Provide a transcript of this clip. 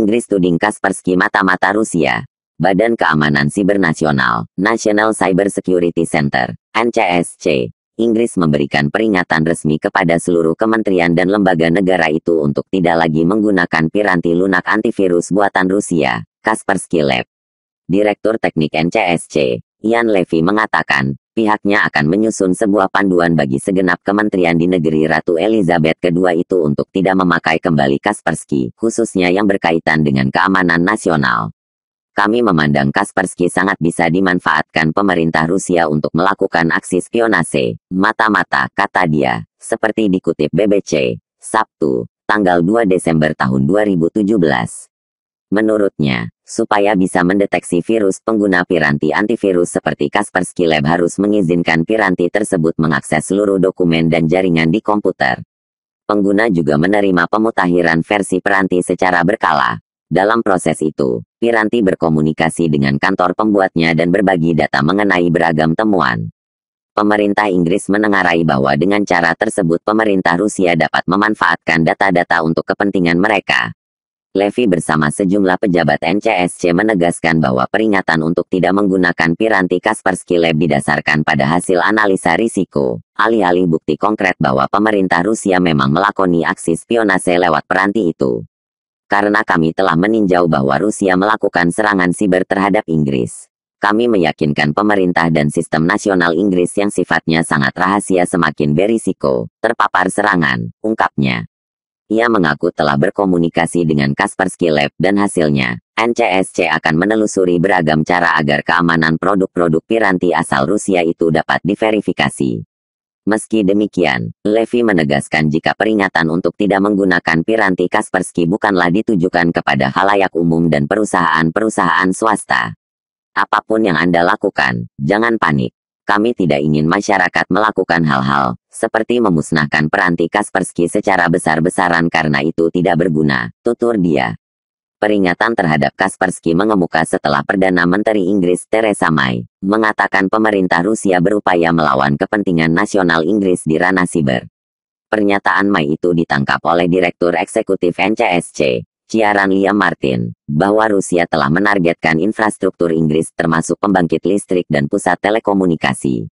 Inggris tuding Kaspersky mata-mata Rusia. Badan Keamanan Siber Nasional, National Cyber Security Center, NCSC, Inggris memberikan peringatan resmi kepada seluruh kementerian dan lembaga negara itu untuk tidak lagi menggunakan piranti lunak antivirus buatan Rusia, Kaspersky Lab. Direktur Teknik NCSC, Ian Levy mengatakan, pihaknya akan menyusun sebuah panduan bagi segenap kementerian di negeri Ratu Elizabeth II itu untuk tidak memakai kembali Kaspersky, khususnya yang berkaitan dengan keamanan nasional. Kami memandang Kaspersky sangat bisa dimanfaatkan pemerintah Rusia untuk melakukan aksi spionase, mata-mata, kata dia, seperti dikutip BBC, Sabtu, tanggal 2 Desember tahun 2017. Menurutnya, supaya bisa mendeteksi virus, pengguna piranti antivirus seperti Kaspersky Lab harus mengizinkan piranti tersebut mengakses seluruh dokumen dan jaringan di komputer. Pengguna juga menerima pemutahiran versi piranti secara berkala. Dalam proses itu, piranti berkomunikasi dengan kantor pembuatnya dan berbagi data mengenai beragam temuan. Pemerintah Inggris menengarai bahwa dengan cara tersebut pemerintah Rusia dapat memanfaatkan data-data untuk kepentingan mereka. Levi bersama sejumlah pejabat NCSC menegaskan bahwa peringatan untuk tidak menggunakan piranti Kaspersky Lab didasarkan pada hasil analisa risiko, alih-alih bukti konkret bahwa pemerintah Rusia memang melakoni aksi spionase lewat peranti itu. Karena kami telah meninjau bahwa Rusia melakukan serangan siber terhadap Inggris kami meyakinkan pemerintah dan sistem nasional Inggris yang sifatnya sangat rahasia semakin berisiko, terpapar serangan, ungkapnya. Ia mengaku telah berkomunikasi dengan Kaspersky Lab dan hasilnya, NCSC akan menelusuri beragam cara agar keamanan produk-produk piranti asal Rusia itu dapat diverifikasi. Meski demikian, Levi menegaskan jika peringatan untuk tidak menggunakan piranti Kaspersky bukanlah ditujukan kepada halayak umum dan perusahaan-perusahaan swasta. Apapun yang Anda lakukan, jangan panik. Kami tidak ingin masyarakat melakukan hal-hal seperti memusnahkan peranti Kaspersky secara besar-besaran karena itu tidak berguna, tutur dia. Peringatan terhadap Kaspersky mengemuka setelah Perdana Menteri Inggris Theresa May mengatakan pemerintah Rusia berupaya melawan kepentingan nasional Inggris di ranah siber. Pernyataan May itu ditangkap oleh Direktur Eksekutif NCSC, Ciaran Liam Martin, bahwa Rusia telah menargetkan infrastruktur Inggris termasuk pembangkit listrik dan pusat telekomunikasi.